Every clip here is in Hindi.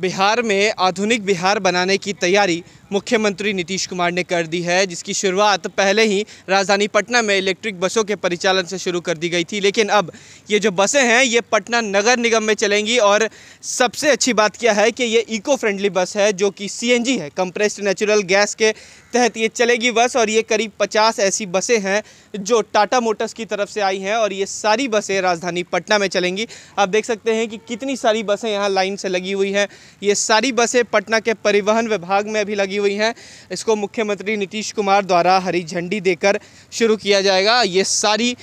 बिहार में आधुनिक बिहार बनाने की तैयारी मुख्यमंत्री नीतीश कुमार ने कर दी है जिसकी शुरुआत पहले ही राजधानी पटना में इलेक्ट्रिक बसों के परिचालन से शुरू कर दी गई थी लेकिन अब ये जो बसें हैं ये पटना नगर निगम में चलेंगी और सबसे अच्छी बात क्या है कि ये इको फ्रेंडली बस है जो कि सी है कंप्रेस्ड नेचुरल गैस के तहत ये चलेगी बस और ये करीब पचास ऐसी बसें हैं जो टाटा मोटर्स की तरफ से आई हैं और ये सारी बसें राजधानी पटना में चलेंगी आप देख सकते हैं कि कितनी सारी बसें यहाँ लाइन से लगी हुई हैं ये सारी बसें पटना के परिवहन विभाग में अभी लगी लगी हुई हैं इसको मुख्यमंत्री नीतीश कुमार द्वारा हरी झंडी देकर शुरू किया जाएगा ये सारी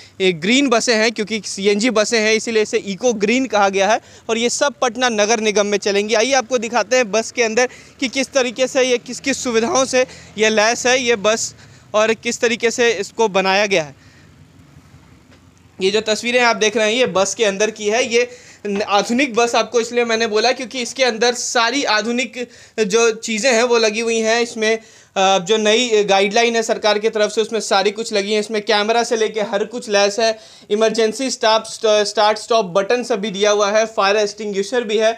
ग्रीन बसें हैं क्योंकि सीएनजी बसें हैं इसीलिए इसे इको ग्रीन कहा गया है और ये सब पटना नगर निगम में चलेंगी आइए आपको दिखाते हैं बस के अंदर कि किस तरीके से ये किस किस सुविधाओं से ये लैस है ये बस और किस तरीके से इसको बनाया गया है ये जो तस्वीरें आप देख रहे हैं ये बस के अंदर की है ये आधुनिक बस आपको इसलिए मैंने बोला क्योंकि इसके अंदर सारी आधुनिक जो चीज़ें हैं वो लगी हुई हैं इसमें जो नई गाइडलाइन है सरकार की तरफ से उसमें सारी कुछ लगी है इसमें कैमरा से लेके हर कुछ लैस है emergency stop start stop button सभी दिया हुआ है फायर एक्सटिंग भी है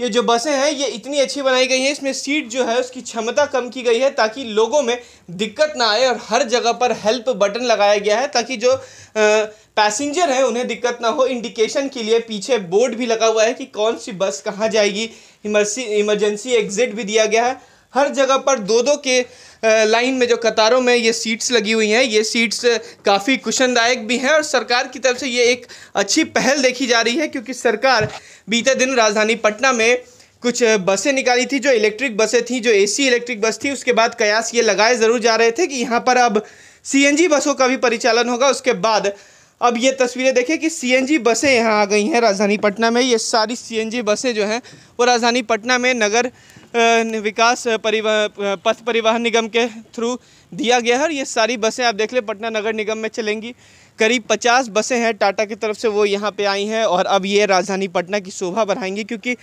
ये जो बसें हैं ये इतनी अच्छी बनाई गई हैं इसमें सीट जो है उसकी क्षमता कम की गई है ताकि लोगों में दिक्कत ना आए और हर जगह पर हेल्प बटन लगाया गया है ताकि जो पैसेंजर हैं उन्हें दिक्कत ना हो इंडिकेशन के लिए पीछे बोर्ड भी लगा हुआ है कि कौन सी बस कहाँ जाएगी इमरसी इमरजेंसी एग्ज़िट भी दिया गया है हर जगह पर दो दो के लाइन में जो कतारों में ये सीट्स लगी हुई हैं ये सीट्स काफ़ी कुशनदायक भी हैं और सरकार की तरफ से ये एक अच्छी पहल देखी जा रही है क्योंकि सरकार बीते दिन राजधानी पटना में कुछ बसें निकाली थी जो इलेक्ट्रिक बसें थी जो एसी इलेक्ट्रिक बस थी उसके बाद कयास ये लगाए ज़रूर जा रहे थे कि यहाँ पर अब सीएनजी बसों का भी परिचालन होगा उसके बाद अब ये तस्वीरें देखें कि सीएनजी बसें यहाँ आ गई हैं राजधानी पटना में ये सारी सीएनजी बसें जो हैं वो राजधानी पटना में नगर विकास परिवहन पथ परिवहन निगम के थ्रू दिया गया है और ये सारी बसें आप देख ले पटना नगर निगम में चलेंगी करीब 50 बसें हैं टाटा की तरफ से वो यहाँ पे आई हैं और अब ये राजधानी पटना की शोभा बढ़ाएंगी क्योंकि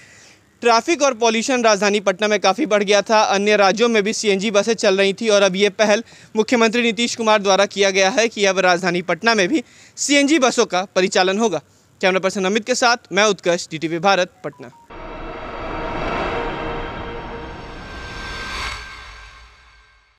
ट्रैफिक और पॉल्यूशन राजधानी पटना में काफ़ी बढ़ गया था अन्य राज्यों में भी सीएनजी बसें चल रही थी और अब ये पहल मुख्यमंत्री नीतीश कुमार द्वारा किया गया है कि अब राजधानी पटना में भी सीएनजी बसों का परिचालन होगा कैमरा पर्सन अमित के साथ मैं उत्कर्ष डी भारत पटना